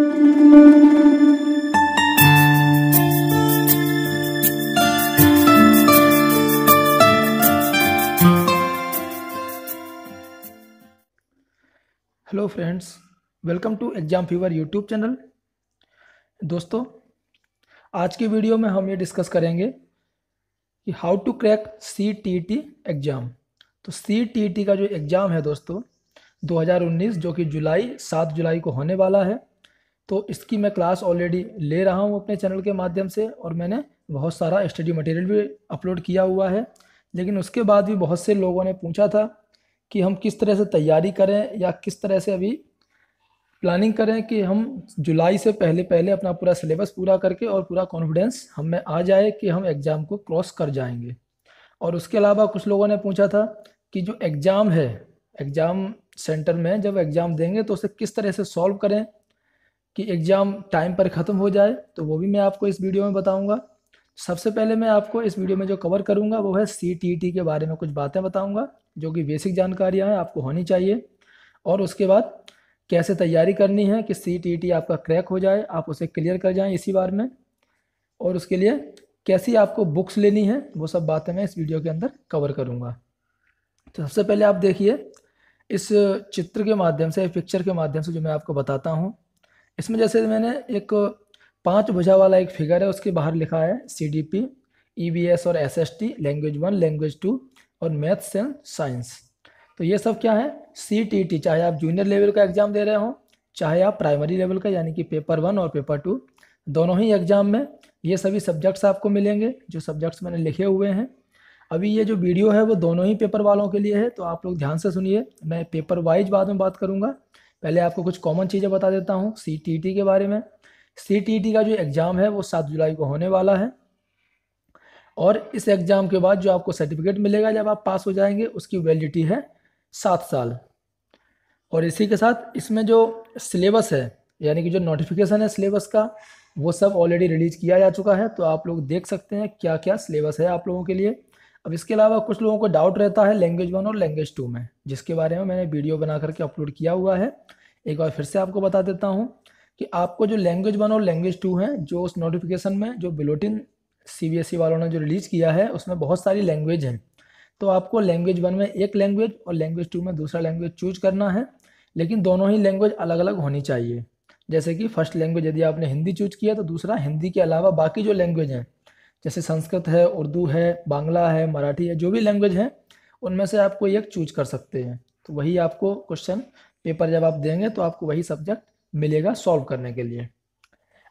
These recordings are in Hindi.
hello friends welcome to exam fever YouTube channel दोस्तों आज की वीडियो में हम ये डिस्कस करेंगे कि how to crack C T T exam तो सी टी टी का जो एग्ज़ाम है दोस्तों 2019 जो कि जुलाई सात जुलाई को होने वाला है तो इसकी मैं क्लास ऑलरेडी ले रहा हूँ अपने चैनल के माध्यम से और मैंने बहुत सारा स्टडी मटेरियल भी अपलोड किया हुआ है लेकिन उसके बाद भी बहुत से लोगों ने पूछा था कि हम किस तरह से तैयारी करें या किस तरह से अभी प्लानिंग करें कि हम जुलाई से पहले पहले अपना पूरा सिलेबस पूरा करके और पूरा कॉन्फिडेंस हम में आ जाए कि हम एग्ज़ाम को क्रॉस कर जाएंगे और उसके अलावा कुछ लोगों ने पूछा था कि जो एग्ज़ाम है एग्ज़ाम सेंटर में जब एग्ज़ाम देंगे तो उसे किस तरह से सॉल्व करें कि एग्ज़ाम टाइम पर ख़त्म हो जाए तो वो भी मैं आपको इस वीडियो में बताऊंगा सबसे पहले मैं आपको इस वीडियो में जो कवर करूंगा वो है सी टी टी के बारे में कुछ बातें बताऊंगा जो कि बेसिक जानकारियाँ हैं आपको होनी चाहिए और उसके बाद कैसे तैयारी करनी है कि सी टी टी आपका क्रैक हो जाए आप उसे क्लियर कर जाएँ इसी बार में और उसके लिए कैसी आपको बुक्स लेनी है वो सब बातें मैं इस वीडियो के अंदर कवर करूँगा तो सबसे पहले आप देखिए इस चित्र के माध्यम से पिक्चर के माध्यम से जो मैं आपको बताता हूँ इसमें जैसे मैंने एक पांच भुजा वाला एक फिगर है उसके बाहर लिखा है C D P E V S और S S T language one language two और मैथ्स एंड साइंस तो ये सब क्या है सी टी टी चाहे आप जूनियर लेवल का एग्ज़ाम दे रहे हो चाहे आप प्राइमरी लेवल का यानी कि पेपर वन और पेपर टू दोनों ही एग्ज़ाम में ये सभी सब्जेक्ट्स आपको मिलेंगे जो सब्जेक्ट्स मैंने लिखे हुए हैं अभी ये जो वीडियो है वो दोनों ही पेपर वालों के लिए है तो आप लोग ध्यान से सुनिए मैं पेपर वाइज बाद में बात करूँगा पहले आपको कुछ कॉमन चीज़ें बता देता हूँ सी के बारे में सी का जो एग्ज़ाम है वो सात जुलाई को होने वाला है और इस एग्ज़ाम के बाद जो आपको सर्टिफिकेट मिलेगा जब आप पास हो जाएंगे उसकी वैलिडिटी है सात साल और इसी के साथ इसमें जो सिलेबस है यानी कि जो नोटिफिकेशन है सिलेबस का वो सब ऑलरेडी रिलीज किया जा चुका है तो आप लोग देख सकते हैं क्या क्या सिलेबस है आप लोगों के लिए अब इसके अलावा कुछ लोगों को डाउट रहता है लैंग्वेज वन और लैंग्वेज टू में जिसके बारे में मैंने वीडियो बना करके अपलोड किया हुआ है एक बार फिर से आपको बता देता हूँ कि आपको जो लैंग्वेज वन और लैंग्वेज टू है जो उस नोटिफिकेशन में जो बिलोटिन सी e वालों ने जो रिलीज़ किया है उसमें बहुत सारी लैंग्वेज हैं तो आपको लैंग्वेज वन में एक लैंग्वेज और लैंग्वेज टू में दूसरा लैंग्वेज चूज करना है लेकिन दोनों ही लैंग्वेज अलग अलग होनी चाहिए जैसे कि फर्स्ट लैंग्वेज यदि आपने हिंदी चूज किया तो दूसरा हिंदी के अलावा बाकी जो लैंग्वेज हैं जैसे संस्कृत है उर्दू है बांग्ला है मराठी है जो भी लैंग्वेज है उनमें से आप कोई एक चूज कर सकते हैं तो वही आपको क्वेश्चन पेपर जब आप देंगे तो आपको वही सब्जेक्ट मिलेगा सॉल्व करने के लिए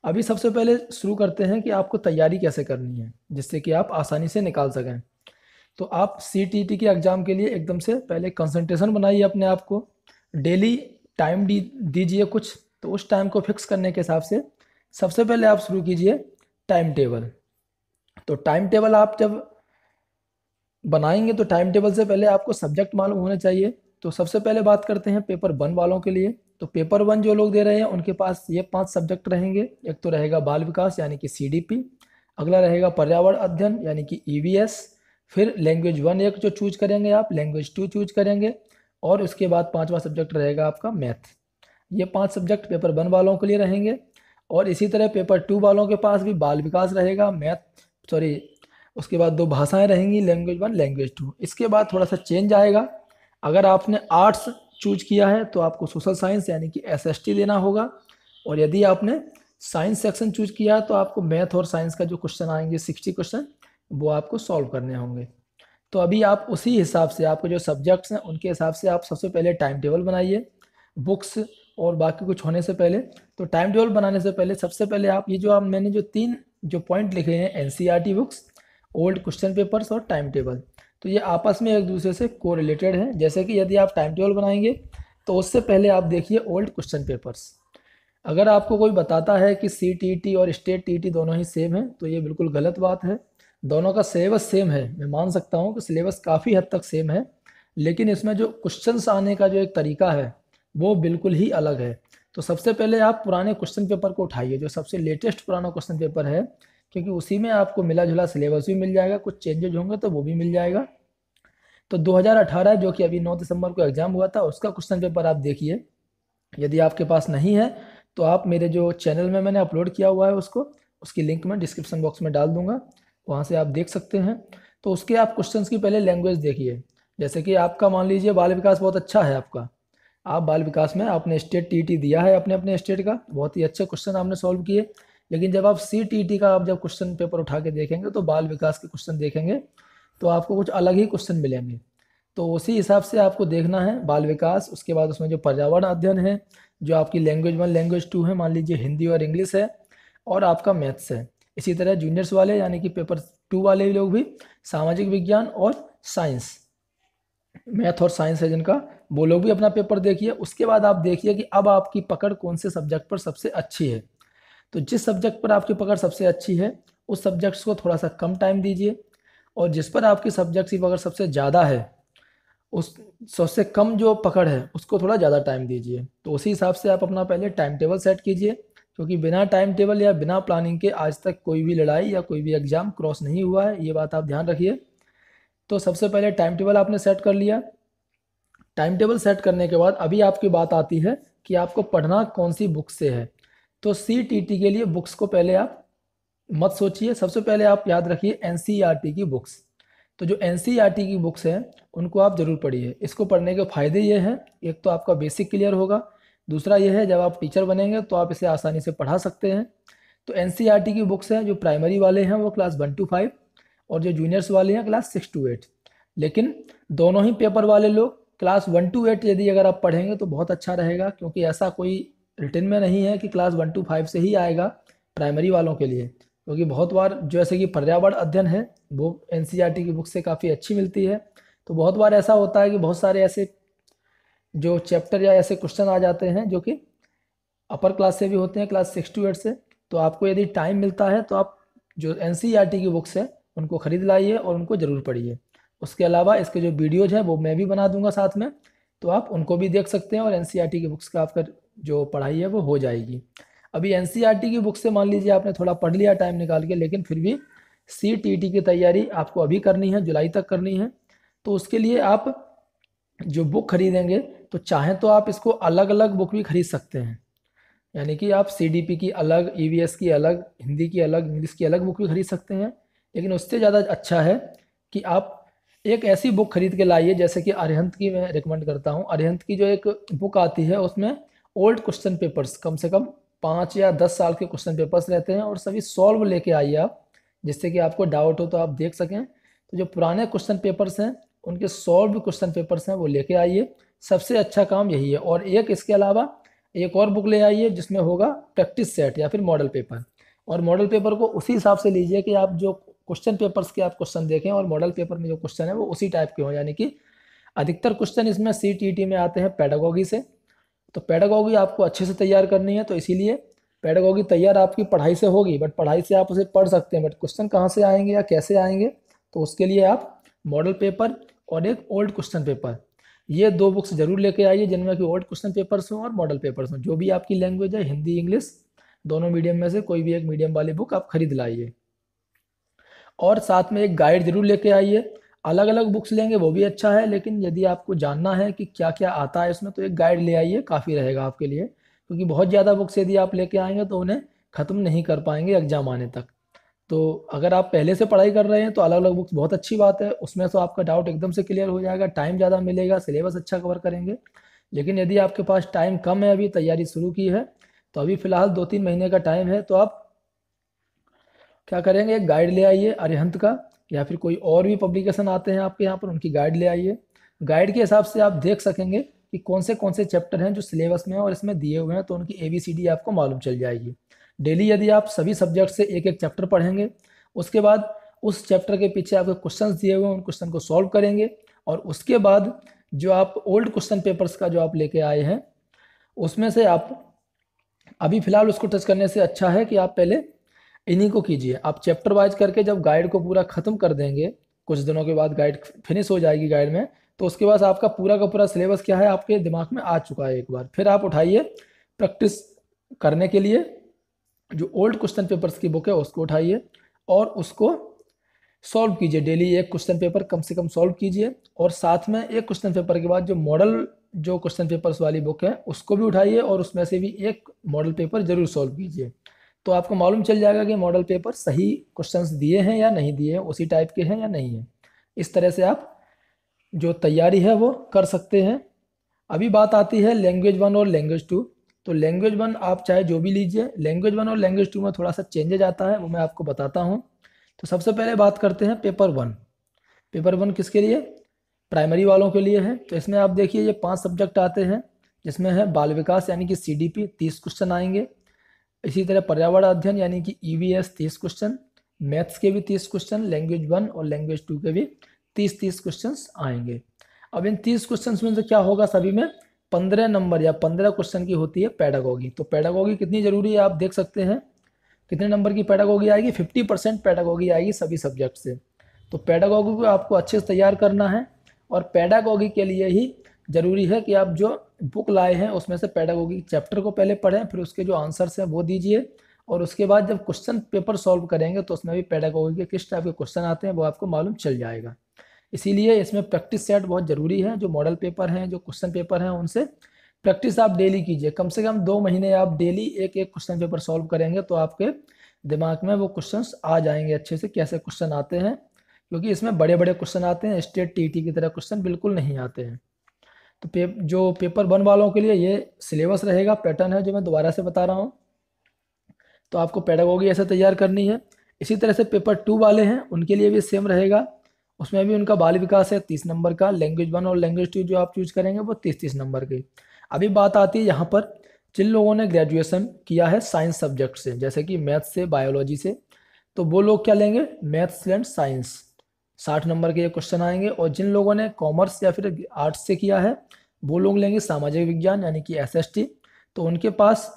अभी सबसे पहले शुरू करते हैं कि आपको तैयारी कैसे करनी है जिससे कि आप आसानी से निकाल सकें तो आप सी टी टी के एग्ज़ाम के लिए एकदम से पहले कंसंट्रेशन बनाइए अपने आप को डेली टाइम दी दीजिए कुछ तो उस टाइम को फिक्स करने के हिसाब से सबसे पहले आप शुरू कीजिए टाइम टेबल तो टाइम टेबल आप जब बनाएंगे तो टाइम टेबल से पहले आपको सब्जेक्ट मालूम होने चाहिए तो सबसे पहले बात करते हैं पेपर वन वालों के लिए तो पेपर वन जो लोग दे रहे हैं उनके पास ये पांच सब्जेक्ट रहेंगे एक तो रहेगा बाल विकास यानी कि सी अगला रहेगा पर्यावरण अध्ययन यानी कि ई e फिर लैंग्वेज वन एक जो चूज करेंगे आप लैंग्वेज टू चूज करेंगे और उसके बाद पाँचवा सब्जेक्ट रहेगा आपका मैथ ये पाँच सब्जेक्ट पेपर वन वालों के लिए रहेंगे और इसी तरह पेपर टू वालों के पास भी बाल विकास रहेगा मैथ सॉरी उसके बाद दो भाषाएं रहेंगी लैंग्वेज वन लैंग्वेज टू इसके बाद थोड़ा सा चेंज आएगा अगर आपने आर्ट्स चूज किया है तो आपको सोशल साइंस यानी कि एस देना होगा और यदि आपने साइंस सेक्शन चूज किया तो आपको मैथ और साइंस का जो क्वेश्चन आएंगे सिक्सटी क्वेश्चन वो आपको सॉल्व करने होंगे तो अभी आप उसी हिसाब से आपके जो सब्जेक्ट्स हैं उनके हिसाब से आप सबसे पहले टाइम टेबल बनाइए बुक्स और बाकी कुछ होने से पहले तो टाइम टेबल बनाने से पहले सबसे पहले आप ये जो आप मैंने जो तीन जो पॉइंट लिखे हैं N books old question papers और टाइम टेबल तो ये आपस में एक दूसरे से को रिलेटेड है जैसे कि यदि आप टाइम टेबल बनाएंगे तो उससे पहले आप देखिए ओल्ड क्वेश्चन पेपर्स अगर आपको कोई बताता है कि सी टी टी और स्टेट टी टी दोनों ही सेम हैं तो ये बिल्कुल गलत बात है दोनों का सिलेबस सेम है मैं मान सकता हूँ कि सिलेबस काफ़ी हद तक सेम है लेकिन इसमें जो क्वेश्चन आने का जो एक तरीका है वो बिल्कुल ही अलग है तो सबसे पहले आप पुराने क्वेश्चन पेपर को उठाइए जो सबसे लेटेस्ट पुराना क्वेश्चन पेपर है क्योंकि उसी में आपको मिला जुला सिलेबस भी मिल जाएगा कुछ चेंजेज होंगे तो वो भी मिल जाएगा तो 2018 जो कि अभी 9 दिसंबर को एग्जाम हुआ था उसका क्वेश्चन पेपर आप देखिए यदि आपके पास नहीं है तो आप मेरे जो चैनल में मैंने अपलोड किया हुआ है उसको उसकी लिंक मैं डिस्क्रिप्शन बॉक्स में डाल दूंगा वहाँ से आप देख सकते हैं तो उसके आप क्वेश्चन की पहले लैंग्वेज देखिए जैसे कि आपका मान लीजिए बाल विकास बहुत अच्छा है आपका आप बाल विकास में आपने स्टेट टी दिया है अपने अपने स्टेट का बहुत ही अच्छे क्वेश्चन आपने सॉल्व किए लेकिन जब आप सी टी टी का आप जब क्वेश्चन पेपर उठा के देखेंगे तो बाल विकास के क्वेश्चन देखेंगे तो आपको कुछ अलग ही क्वेश्चन मिलेंगे तो उसी हिसाब से आपको देखना है बाल विकास उसके बाद उसमें जो पर्यावरण अध्ययन है जो आपकी लैंग्वेज वन लैंग्वेज टू है मान लीजिए हिंदी और इंग्लिश है और आपका मैथ्स है इसी तरह जूनियर्स वाले यानी कि पेपर टू वाले लोग भी सामाजिक विज्ञान और साइंस मैथ और साइंस है जिनका वो लोग भी अपना पेपर देखिए उसके बाद आप देखिए कि अब आपकी पकड़ कौन से सब्जेक्ट पर सबसे अच्छी है तो जिस सब्जेक्ट पर आपकी पकड़ सबसे अच्छी है उस सब्जेक्ट्स को थोड़ा सा कम टाइम दीजिए और जिस पर आपकी सब्जेक्ट की पकड़ सबसे ज़्यादा है उस सबसे कम जो पकड़ है उसको थोड़ा ज़्यादा टाइम दीजिए तो उसी हिसाब से आप अपना पहले टाइम टेबल सेट कीजिए क्योंकि बिना टाइम टेबल या बिना प्लानिंग के आज तक कोई भी लड़ाई या कोई भी एग्ज़ाम क्रॉस नहीं हुआ है ये बात आप ध्यान रखिए तो सबसे पहले टाइम टेबल आपने सेट कर लिया टाइम टेबल सेट करने के बाद अभी आपकी बात आती है कि आपको पढ़ना कौन सी बुक से है तो सी टी टी के लिए बुक्स को पहले आप मत सोचिए सबसे पहले आप याद रखिए एन सी आर टी की बुक्स तो जो एन सी आर टी की बुक्स हैं उनको आप ज़रूर पढ़िए इसको पढ़ने के फ़ायदे ये हैं एक तो आपका बेसिक क्लियर होगा दूसरा ये है जब आप टीचर बनेंगे तो आप इसे आसानी से पढ़ा सकते हैं तो एन e की बुक्स हैं जो प्राइमरी वाले हैं वो क्लास वन टू फाइव और जो जूनियर्स वाले हैं क्लास सिक्स टू एट लेकिन दोनों ही पेपर वाले लोग क्लास वन टू एट यदि अगर आप पढ़ेंगे तो बहुत अच्छा रहेगा क्योंकि ऐसा कोई रिटर्न में नहीं है कि क्लास वन टू फाइव से ही आएगा प्राइमरी वालों के लिए क्योंकि बहुत बार जैसे कि पर्यावरण अध्ययन है वो एन e की बुक से काफ़ी अच्छी मिलती है तो बहुत बार ऐसा होता है कि बहुत सारे ऐसे जो चैप्टर या ऐसे क्वेश्चन आ जाते हैं जो कि अपर क्लास से भी होते हैं क्लास सिक्स टू एट से तो आपको यदि टाइम मिलता है तो आप जो एन e की बुक्स है उनको ख़रीद लाइए और उनको ज़रूर पढ़िए उसके अलावा इसके जो वीडियोज हैं वो मैं भी बना दूंगा साथ में तो आप उनको भी देख सकते हैं और एन e की बुक्स का आपका जो पढ़ाई है वो हो जाएगी अभी एन e की बुक से मान लीजिए आपने थोड़ा पढ़ लिया टाइम निकाल के लेकिन फिर भी सी की तैयारी आपको अभी करनी है जुलाई तक करनी है तो उसके लिए आप जो बुक खरीदेंगे तो चाहें तो आप इसको अलग अलग बुक भी खरीद सकते हैं यानी कि आप सी की अलग ई e की अलग हिंदी की अलग इंग्लिश की अलग बुक भी खरीद सकते हैं लेकिन उससे ज़्यादा अच्छा है कि आप एक ऐसी बुक खरीद के लाइए जैसे कि अरिहंत की मैं रिकमेंड करता हूँ अरिहंत की जो एक बुक आती है उसमें ओल्ड क्वेश्चन पेपर्स कम से कम पाँच या दस साल के क्वेश्चन पेपर्स रहते हैं और सभी सॉल्व लेके आइए आप जिससे कि आपको डाउट हो तो आप देख सकें तो जो पुराने क्वेश्चन पेपर्स हैं उनके सॉल्व क्वेश्चन पेपर्स हैं वो लेके आइए सबसे अच्छा काम यही है और एक इसके अलावा एक और बुक ले आइए जिसमें होगा प्रैक्टिस सेट या फिर मॉडल पेपर और मॉडल पेपर को उसी हिसाब से लीजिए कि आप जो क्वेश्चन पेपर्स के आप क्वेश्चन देखें और मॉडल पेपर में जो क्वेश्चन है वो उसी टाइप के हों यानी कि अधिकतर क्वेश्चन इसमें सी टी टी में आते हैं पैडागॉगी से तो पैडागोगी आपको अच्छे से तैयार करनी है तो इसीलिए पैडागॉगी तैयार आपकी पढ़ाई से होगी बट पढ़ाई से आप उसे पढ़ सकते हैं बट क्वेश्चन कहाँ से आएंगे या कैसे आएंगे तो उसके लिए आप मॉडल पेपर और एक ओल्ड क्वेश्चन पेपर ये दो बुक्स जरूर लेके आइए जिनमें कि ओल्ड क्वेश्चन पेपर्स हों और मॉडल पेपर्स हों जो भी आपकी लैंग्वेज है हिंदी इंग्लिश दोनों मीडियम में से कोई भी एक मीडियम वाली बुक आप खरीद लाइए और साथ में एक गाइड ज़रूर लेके आइए अलग अलग बुक्स लेंगे वो भी अच्छा है लेकिन यदि आपको जानना है कि क्या क्या आता है इसमें तो एक गाइड ले आइए काफ़ी रहेगा आपके लिए क्योंकि बहुत ज़्यादा बुक्स यदि आप लेके आएंगे तो उन्हें ख़त्म नहीं कर पाएंगे एग्जाम आने तक तो अगर आप पहले से पढ़ाई कर रहे हैं तो अलग अलग बुक्स बहुत अच्छी बात है उसमें तो आपका डाउट एकदम से क्लियर हो जाएगा टाइम ज़्यादा मिलेगा सिलेबस अच्छा कवर करेंगे लेकिन यदि आपके पास टाइम कम है अभी तैयारी शुरू की है तो अभी फ़िलहाल दो तीन महीने का टाइम है तो आप क्या करेंगे एक गाइड ले आइए अरिहंत का या फिर कोई और भी पब्लिकेशन आते हैं आपके यहाँ पर उनकी गाइड ले आइए गाइड के हिसाब से आप देख सकेंगे कि कौन से कौन से चैप्टर हैं जो सिलेबस में और इसमें दिए हुए हैं तो उनकी ए बी सी डी आपको मालूम चल जाएगी डेली यदि आप सभी सब्जेक्ट से एक एक चैप्टर पढ़ेंगे उसके बाद उस चैप्टर के पीछे आपके क्वेश्चन दिए हुए हैं उन क्वेश्चन को सॉल्व करेंगे और उसके बाद जो आप ओल्ड क्वेश्चन पेपर्स का जो आप लेके आए हैं उसमें से आप अभी फिलहाल उसको टच करने से अच्छा है कि आप पहले इन्हीं को कीजिए आप चैप्टर वाइज करके जब गाइड को पूरा ख़त्म कर देंगे कुछ दिनों के बाद गाइड फिनिश हो जाएगी गाइड में तो उसके बाद आपका पूरा का पूरा सिलेबस क्या है आपके दिमाग में आ चुका है एक बार फिर आप उठाइए प्रैक्टिस करने के लिए जो ओल्ड क्वेश्चन पेपर्स की बुक है उसको उठाइए और उसको सॉल्व कीजिए डेली एक क्वेश्चन पेपर कम से कम सॉल्व कीजिए और साथ में एक क्वेश्चन पेपर के बाद जो मॉडल जो क्वेश्चन पेपर्स वाली बुक है उसको भी उठाइए और उसमें से भी एक मॉडल पेपर जरूर सॉल्व कीजिए तो आपको मालूम चल जाएगा कि मॉडल पेपर सही क्वेश्चन दिए हैं या नहीं दिए हैं उसी टाइप के हैं या नहीं हैं इस तरह से आप जो तैयारी है वो कर सकते हैं अभी बात आती है लैंग्वेज वन और लैंग्वेज टू तो लैंग्वेज वन आप चाहे जो भी लीजिए लैंग्वेज वन और लैंग्वेज टू में थोड़ा सा चेंजेज आता है वो मैं आपको बताता हूँ तो सबसे पहले बात करते हैं पेपर वन पेपर वन किसके लिए प्राइमरी वालों के लिए है तो इसमें आप देखिए ये पांच सब्जेक्ट आते हैं जिसमें है बाल विकास यानी कि सी डी पी तीस क्वेश्चन आएंगे इसी तरह पर्यावरण अध्ययन यानी कि ईवीएस e तीस क्वेश्चन मैथ्स के भी तीस क्वेश्चन लैंग्वेज वन और लैंग्वेज टू के भी तीस तीस क्वेश्चन आएंगे अब इन तीस क्वेश्चन में से क्या होगा सभी में पंद्रह नंबर या पंद्रह क्वेश्चन की होती है पैडागोगी तो पैडागोगी कितनी जरूरी है आप देख सकते हैं कितने नंबर की पैडागोगी आएगी फिफ्टी परसेंट पैडागोगी आएगी सभी सब्जेक्ट से तो पैडागोगी को आपको अच्छे से तैयार करना है और पैडागोगी के लिए ही ज़रूरी है कि आप जो बुक लाए हैं उसमें से पैडागोगी चैप्टर को पहले पढ़ें फिर उसके जो आंसर्स हैं वो दीजिए और उसके बाद जब क्वेश्चन पेपर सॉल्व करेंगे तो उसमें भी पैडागोगी के किस टाइप के क्वेश्चन आते हैं वो आपको मालूम चल जाएगा इसीलिए इसमें प्रैक्टिस सेट बहुत ज़रूरी है जो मॉडल पेपर हैं जो क्वेश्चन पेपर हैं उनसे प्रैक्टिस आप डेली कीजिए कम से कम दो महीने आप डेली एक एक क्वेश्चन पेपर सॉल्व करेंगे तो आपके दिमाग में वो क्वेश्चन आ जाएंगे अच्छे से कैसे क्वेश्चन आते हैं क्योंकि इसमें बड़े बड़े क्वेश्चन आते हैं स्टेट टी की तरह क्वेश्चन बिल्कुल नहीं आते हैं तो पे, जो पेपर वन वालों के लिए ये सिलेबस रहेगा पैटर्न है जो मैं दोबारा से बता रहा हूँ तो आपको पैडागोगी ऐसे तैयार करनी है इसी तरह से पेपर टू वाले हैं उनके लिए भी सेम रहेगा उसमें भी उनका बाल विकास है तीस नंबर का लैंग्वेज वन और लैंग्वेज टू जो आप चूज करेंगे वो तीस तीस नंबर की अभी बात आती है यहाँ पर जिन लोगों ने ग्रेजुएशन किया है साइंस सब्जेक्ट से जैसे कि मैथ्स से बायोलॉजी से तो वो लोग क्या लेंगे मैथ्स एंड साइंस साठ नंबर के ये क्वेश्चन आएंगे और जिन लोगों ने कॉमर्स या फिर आर्ट्स से किया है वो लोग लेंगे सामाजिक विज्ञान यानी कि एस तो उनके पास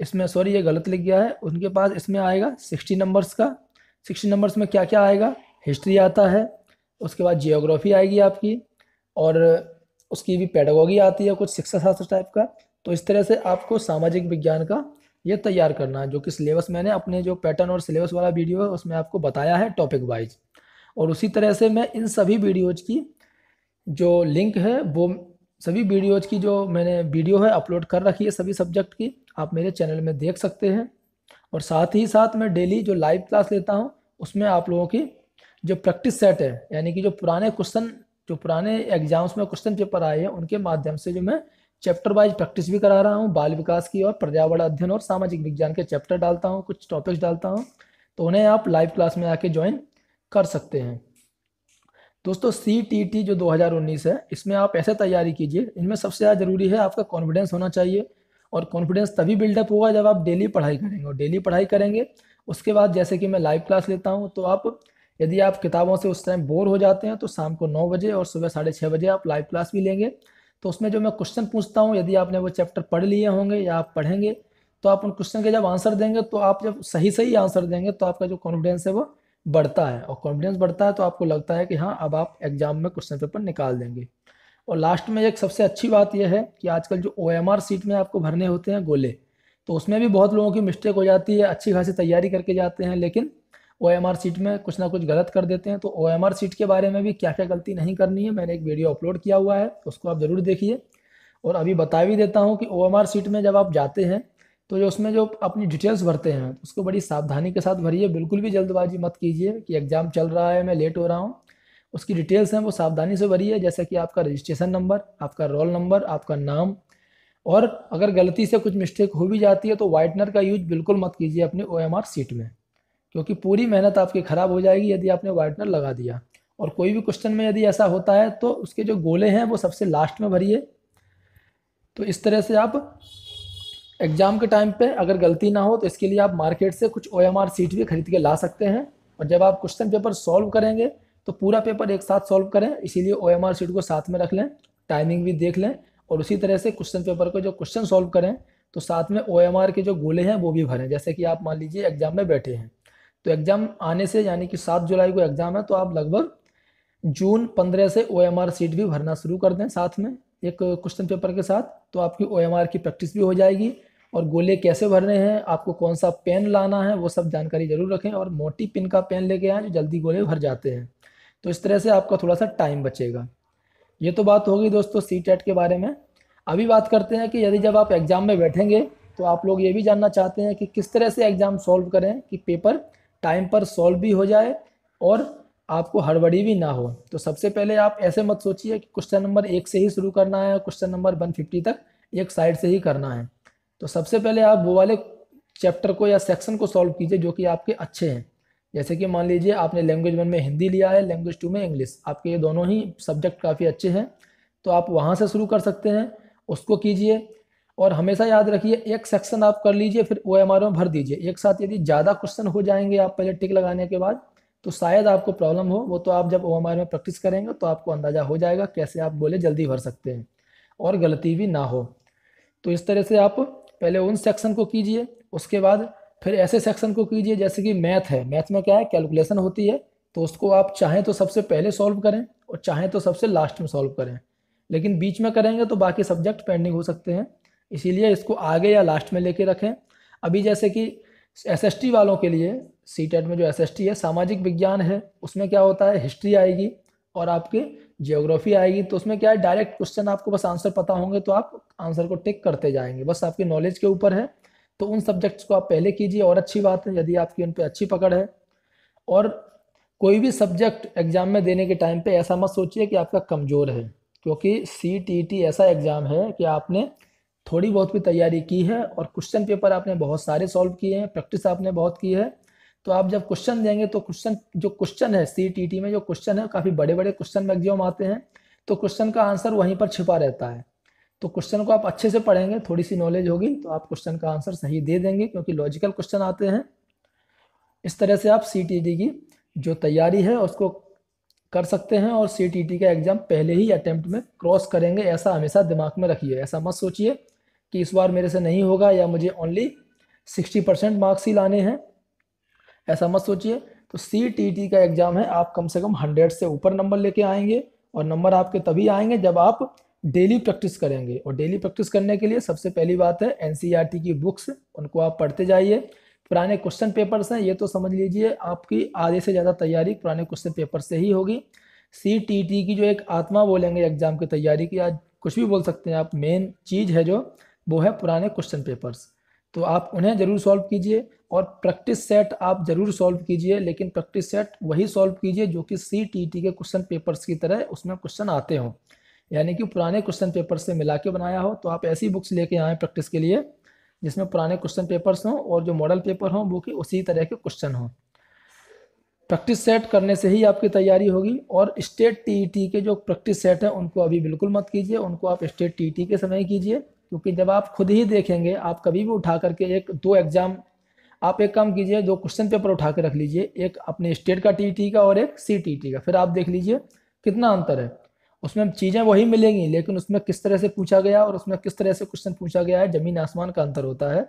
इसमें सॉरी ये गलत लिख गया है उनके पास इसमें आएगा सिक्सटी नंबर्स का सिक्सटी नंबर्स में क्या क्या आएगा हिस्ट्री आता है उसके बाद जियोग्राफी आएगी आपकी और उसकी भी पैडागॉगी आती है कुछ शिक्षा शास्त्र टाइप का तो इस तरह से आपको सामाजिक विज्ञान का ये तैयार करना है जो कि सिलेबस मैंने अपने जो पैटर्न और सिलेबस वाला वीडियो है उसमें आपको बताया है टॉपिक वाइज और उसी तरह से मैं इन सभी वीडियोज की जो लिंक है वो सभी वीडियोज की जो मैंने वीडियो है अपलोड कर रखी है सभी सब्जेक्ट की आप मेरे चैनल में देख सकते हैं और साथ ही साथ मैं डेली जो लाइव क्लास लेता हूँ उसमें आप लोगों की जो प्रैक्टिस सेट है यानी कि जो पुराने क्वेश्चन जो पुराने एग्जाम्स में क्वेश्चन पेपर आए हैं उनके माध्यम से जो मैं चैप्टर वाइज प्रैक्टिस भी करा रहा हूँ बाल विकास की और पर्यावरण अध्ययन और सामाजिक विज्ञान के चैप्टर डालता हूँ कुछ टॉपिक्स डालता हूँ तो उन्हें आप लाइव क्लास में आके ज्वाइन कर सकते हैं दोस्तों सी टी टी जो 2019 है इसमें आप ऐसे तैयारी कीजिए इनमें सबसे ज़्यादा ज़रूरी है आपका कॉन्फिडेंस होना चाहिए और कॉन्फिडेंस तभी बिल्डअप होगा जब आप डेली पढ़ाई करेंगे और डेली पढ़ाई करेंगे उसके बाद जैसे कि मैं लाइव क्लास लेता हूँ तो आप यदि आप किताबों से उस टाइम बोर हो जाते हैं तो शाम को नौ बजे और सुबह साढ़े छः बजे आप लाइव क्लास भी लेंगे तो उसमें जो मैं क्वेश्चन पूछता हूँ यदि आपने वो चैप्टर पढ़ लिए होंगे या आप पढ़ेंगे तो आप उन क्वेश्चन के जब आंसर देंगे तो आप जब सही सही आंसर देंगे तो आपका जो कॉन्फिडेंस है वो बढ़ता है और कॉन्फिडेंस बढ़ता है तो आपको लगता है कि हाँ अब आप एग्ज़ाम में क्वेश्चन पेपर निकाल देंगे और लास्ट में एक सबसे अच्छी बात यह है कि आजकल जो ओ सीट में आपको भरने होते हैं गोले तो उसमें भी बहुत लोगों की मिस्टेक हो जाती है अच्छी खासी तैयारी करके जाते हैं लेकिन ओ सीट में कुछ ना कुछ गलत कर देते हैं तो ओ सीट के बारे में भी क्या क्या गलती नहीं करनी है मैंने एक वीडियो अपलोड किया हुआ है उसको आप ज़रूर देखिए और अभी बता भी देता हूँ कि ओ सीट में जब आप जाते हैं तो जो उसमें जो अपनी डिटेल्स भरते हैं उसको बड़ी सावधानी के साथ भरिए बिल्कुल भी जल्दबाजी मत कीजिए कि एग्ज़ाम चल रहा है मैं लेट हो रहा हूँ उसकी डिटेल्स हैं वो सावधानी से भरिए जैसे कि आपका रजिस्ट्रेशन नंबर आपका रोल नंबर आपका नाम और अगर गलती से कुछ मिस्टेक हो भी जाती है तो वाइटनर का यूज बिल्कुल मत कीजिए अपने ओ सीट में क्योंकि पूरी मेहनत आपकी ख़राब हो जाएगी यदि आपने वाइटनर लगा दिया और कोई भी क्वेश्चन में यदि ऐसा होता है तो उसके जो गोले हैं वो सबसे लास्ट में भरिए तो इस तरह से आप एग्जाम के टाइम पे अगर गलती ना हो तो इसके लिए आप मार्केट से कुछ ओ एम आर सीट भी खरीद के ला सकते हैं और जब आप क्वेश्चन पेपर सॉल्व करेंगे तो पूरा पेपर एक साथ सॉल्व करें इसीलिए ओ एम आर सीट को साथ में रख लें टाइमिंग भी देख लें और उसी तरह से क्वेश्चन पेपर को जो क्वेश्चन सॉल्व करें तो साथ में ओ एम आर के जो गोले हैं वो भी भरें जैसे कि आप मान लीजिए एग्जाम में बैठे हैं तो एग्ज़ाम आने से यानी कि सात जुलाई को एग्ज़ाम है तो आप लगभग जून पंद्रह से ओ एम आर सीट भी भरना शुरू कर दें साथ में एक क्वेश्चन पेपर के साथ तो आपकी ओ एम आर की प्रैक्टिस भी हो जाएगी और गोले कैसे भरने हैं आपको कौन सा पेन लाना है वो सब जानकारी जरूर रखें और मोटी पिन का पेन लेके आए जो जल्दी गोले भर जाते हैं तो इस तरह से आपका थोड़ा सा टाइम बचेगा ये तो बात होगी दोस्तों सी टेट e के बारे में अभी बात करते हैं कि यदि जब आप एग्ज़ाम में बैठेंगे तो आप लोग ये भी जानना चाहते हैं कि किस तरह से एग्ज़ाम सॉल्व करें कि पेपर टाइम पर सॉल्व भी हो जाए और आपको हड़बड़ी भी ना हो तो सबसे पहले आप ऐसे मत सोचिए कि क्वेश्चन नंबर एक से ही शुरू करना है और क्वेश्चन नंबर वन फिफ्टी तक एक साइड से ही करना है तो सबसे पहले आप वो वाले चैप्टर को या सेक्शन को सॉल्व कीजिए जो कि आपके अच्छे हैं जैसे कि मान लीजिए आपने लैंग्वेज वन में हिंदी लिया है लैंग्वेज टू में इंग्लिश आपके ये दोनों ही सब्जेक्ट काफ़ी अच्छे हैं तो आप वहाँ से शुरू कर सकते हैं उसको कीजिए और हमेशा याद रखिए एक सेक्शन आप कर लीजिए फिर ओ में भर दीजिए एक साथ यदि ज़्यादा क्वेश्चन हो जाएंगे आप पहले टिक लगाने के बाद तो शायद आपको प्रॉब्लम हो वो तो आप जब ओ में प्रैक्टिस करेंगे तो आपको अंदाज़ा हो जाएगा कैसे आप बोले जल्दी भर सकते हैं और गलती भी ना हो तो इस तरह से आप पहले उन सेक्शन को कीजिए उसके बाद फिर ऐसे सेक्शन को कीजिए जैसे कि मैथ है मैथ में क्या है कैलकुलेशन होती है तो उसको आप चाहें तो सबसे पहले सॉल्व करें और चाहें तो सबसे लास्ट में सॉल्व करें लेकिन बीच में करेंगे तो बाकी सब्जेक्ट पेंडिंग हो सकते हैं इसीलिए इसको आगे या लास्ट में लेके रखें अभी जैसे कि एस वालों के लिए सी e में जो एस है सामाजिक विज्ञान है उसमें क्या होता है हिस्ट्री आएगी और आपकी जियोग्राफी आएगी तो उसमें क्या है डायरेक्ट क्वेश्चन आपको बस आंसर पता होंगे तो आप आंसर को टिक करते जाएंगे बस आपके नॉलेज के ऊपर है तो उन सब्जेक्ट्स को आप पहले कीजिए और अच्छी बात है यदि आपकी उन पर अच्छी पकड़ है और कोई भी सब्जेक्ट एग्ज़ाम में देने के टाइम पे ऐसा मत सोचिए कि आपका कमज़ोर है क्योंकि सी टी टी ऐसा एग्ज़ाम है कि आपने थोड़ी बहुत भी तैयारी की है और क्वेश्चन पेपर आपने बहुत सारे सॉल्व किए हैं प्रैक्टिस आपने बहुत की है तो आप जब क्वेश्चन देंगे तो क्वेश्चन जो क्वेश्चन है सी में जो क्वेश्चन है काफ़ी बड़े बड़े क्वेश्चन मैगजिम आते हैं तो क्वेश्चन का आंसर वहीं पर छिपा रहता है तो क्वेश्चन को आप अच्छे से पढ़ेंगे थोड़ी सी नॉलेज होगी तो आप क्वेश्चन का आंसर सही दे देंगे क्योंकि लॉजिकल क्वेश्चन आते हैं इस तरह से आप सी की जो तैयारी है उसको कर सकते हैं और सी का एग्ज़ाम पहले ही अटैम्प्ट में क्रॉस करेंगे ऐसा हमेशा दिमाग में रखिए ऐसा मत सोचिए कि इस बार मेरे से नहीं होगा या मुझे ओनली सिक्सटी परसेंट मार्क्स ही लाने हैं ऐसा मत सोचिए तो सी टी टी का एग्जाम है आप कम से कम हंड्रेड से ऊपर नंबर लेके आएंगे और नंबर आपके तभी आएंगे जब आप डेली प्रैक्टिस करेंगे और डेली प्रैक्टिस करने के लिए सबसे पहली बात है एन e की बुक्स उनको आप पढ़ते जाइए पुराने क्वेश्चन पेपर्स हैं ये तो समझ लीजिए आपकी आधे से ज़्यादा तैयारी पुराने क्वेश्चन पेपर से ही होगी सी टी टी की जो एक आत्मा बोलेंगे एग्जाम की तैयारी की आज कुछ भी बोल सकते हैं आप मेन चीज़ है जो वो है पुराने क्वेश्चन पेपर्स तो आप उन्हें ज़रूर सॉल्व कीजिए और प्रैक्टिस सेट आप जरूर सॉल्व कीजिए लेकिन प्रैक्टिस सेट वही सॉल्व कीजिए जो कि सी टी टी के क्वेश्चन पेपर्स की तरह उसमें क्वेश्चन आते हों यानी कि पुराने क्वेश्चन पेपर से मिला के बनाया हो तो आप ऐसी बुक्स लेके आएँ प्रैक्टिस के लिए जिसमें पुराने क्वेश्चन पेपर्स हों और जो मॉडल पेपर हों वो कि उसी तरह के क्वेश्चन हों प्रैक्टिस सेट करने से ही आपकी तैयारी होगी और स्टेट टी e के जो प्रैक्टिस सेट हैं उनको अभी बिल्कुल मत कीजिए उनको आप स्टेट टी e के समय कीजिए क्योंकि जब आप खुद ही देखेंगे आप कभी भी उठा करके एक दो एग्ज़ाम आप एक काम कीजिए दो क्वेश्चन पेपर उठा के रख लीजिए एक अपने स्टेट का टी का और एक सी टी का फिर आप देख लीजिए कितना अंतर है उसमें चीज़ें वही मिलेंगी लेकिन उसमें किस तरह से पूछा गया और उसमें किस तरह से क्वेश्चन पूछा गया है ज़मीन आसमान का अंतर होता है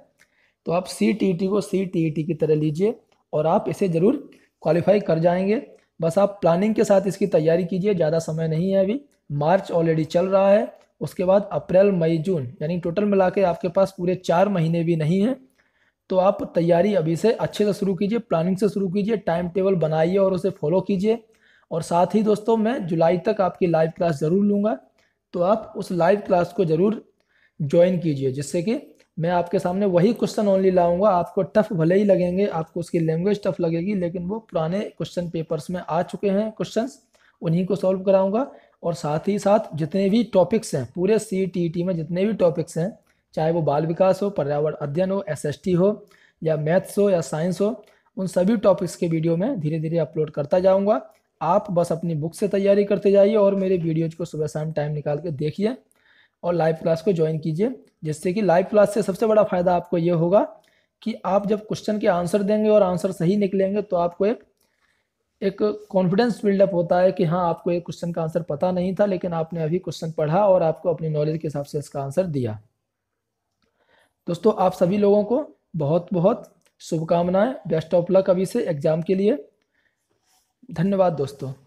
तो आप सी टी टी को सी टी टी की तरह लीजिए और आप इसे ज़रूर क्वालिफाई कर जाएंगे बस आप प्लानिंग के साथ इसकी तैयारी कीजिए ज़्यादा समय नहीं है अभी मार्च ऑलरेडी चल रहा है उसके बाद अप्रैल मई जून यानी टोटल मिला के आपके पास पूरे चार महीने भी नहीं हैं तो आप तैयारी अभी से अच्छे से शुरू कीजिए प्लानिंग से शुरू कीजिए टाइम टेबल बनाइए और उसे फॉलो कीजिए और साथ ही दोस्तों मैं जुलाई तक आपकी लाइव क्लास ज़रूर लूँगा तो आप उस लाइव क्लास को ज़रूर ज्वाइन कीजिए जिससे कि मैं आपके सामने वही क्वेश्चन ओनली लाऊंगा आपको टफ भले ही लगेंगे आपको उसकी लैंग्वेज टफ लगेगी लेकिन वो पुराने क्वेश्चन पेपर्स में आ चुके हैं क्वेश्चन उन्हीं को सॉल्व कराऊंगा और साथ ही साथ जितने भी टॉपिक्स हैं पूरे सी टी टी में जितने भी टॉपिक्स हैं चाहे वो बाल विकास हो पर्यावरण अध्ययन हो एस हो या मैथ्स हो या साइंस हो उन सभी टॉपिक्स के वीडियो में धीरे धीरे अपलोड करता जाऊंगा आप बस अपनी बुक से तैयारी करते जाइए और मेरे वीडियोज को सुबह शाम टाइम निकाल के देखिए और लाइव क्लास को ज्वाइन कीजिए जिससे कि लाइव क्लास से सबसे बड़ा फायदा आपको ये होगा कि आप जब क्वेश्चन के आंसर देंगे और आंसर सही निकलेंगे तो आपको एक एक कॉन्फिडेंस बिल्डअप होता है कि हाँ आपको एक क्वेश्चन का आंसर पता नहीं था लेकिन आपने अभी क्वेश्चन पढ़ा और आपको अपनी नॉलेज के हिसाब से इसका आंसर दिया दोस्तों आप सभी लोगों को बहुत बहुत शुभकामनाएं बेस्ट ऑफ लक अभी से एग्ज़ाम के लिए धन्यवाद दोस्तों